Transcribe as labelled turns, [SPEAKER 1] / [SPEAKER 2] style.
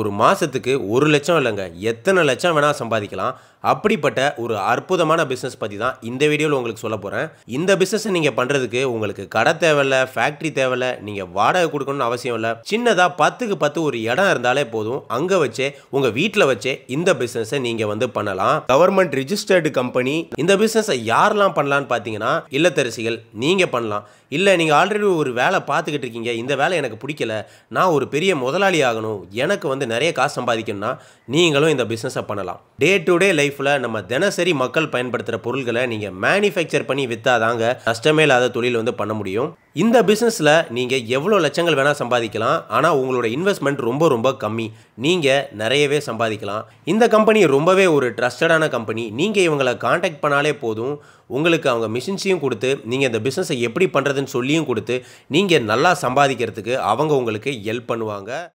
[SPEAKER 1] ஒரு மாதத்துக்கு ஒரு லட்சம் இல்லைங்க எத்தனை லட்சம் வேணால் சம்பாதிக்கலாம் அப்படிப்பட்ட ஒரு அற்புதமான பிஸ்னஸ் பற்றி தான் இந்த வீடியோவில் உங்களுக்கு சொல்ல போகிறேன் இந்த பிஸ்னஸை நீங்கள் பண்ணுறதுக்கு உங்களுக்கு கடை தேவையில்ல ஃபேக்ட்ரி தேவையில்ல நீங்கள் வாடகை கொடுக்கணும்னு அவசியம் இல்லை சின்னதாக பத்துக்கு பத்து ஒரு இடம் இருந்தாலே போதும் அங்கே வச்சே உங்கள் வீட்டில் வச்சே இந்த பிஸ்னஸை நீங்கள் வந்து பண்ணலாம் கவர்மெண்ட் ரிஜிஸ்டர்டு கம்பெனி இந்த பிஸ்னஸை யாரெல்லாம் பண்ணலான்னு பார்த்தீங்கன்னா இல்லத்தரசிகள் நீங்கள் பண்ணலாம் இல்லை நீங்கள் ஆல்ரெடி ஒரு வேலை பார்த்துக்கிட்டு இருக்கீங்க இந்த வேலை எனக்கு பிடிக்கல நான் ஒரு பெரிய முதலாளி ஆகணும் எனக்கு வந்து வந்து நிறைய காசு சம்பாதிக்கணும்னா நீங்களும் இந்த பிஸ்னஸை பண்ணலாம் டே டு டே லைஃப்பில் நம்ம தினசரி மக்கள் பயன்படுத்துகிற பொருள்களை நீங்கள் மேனுஃபேக்சர் பண்ணி விற்றாதாங்க நஷ்டமே இல்லாத தொழில் வந்து பண்ண முடியும் இந்த பிஸ்னஸில் நீங்கள் எவ்வளோ லட்சங்கள் வேணால் சம்பாதிக்கலாம் ஆனால் உங்களோட இன்வெஸ்ட்மெண்ட் ரொம்ப ரொம்ப கம்மி நீங்கள் நிறையவே சம்பாதிக்கலாம் இந்த கம்பெனி ரொம்பவே ஒரு ட்ரஸ்டடான கம்பெனி நீங்கள் இவங்களை காண்டாக்ட் பண்ணாலே போதும் உங்களுக்கு அவங்க மிஷின்ஸையும் கொடுத்து நீங்கள் இந்த பிஸ்னஸை எப்படி பண்ணுறதுன்னு சொல்லியும் கொடுத்து நீங்கள் நல்லா சம்பாதிக்கிறதுக்கு அவங்க உங்களுக்கு ஹெல்ப் பண்ணுவாங்க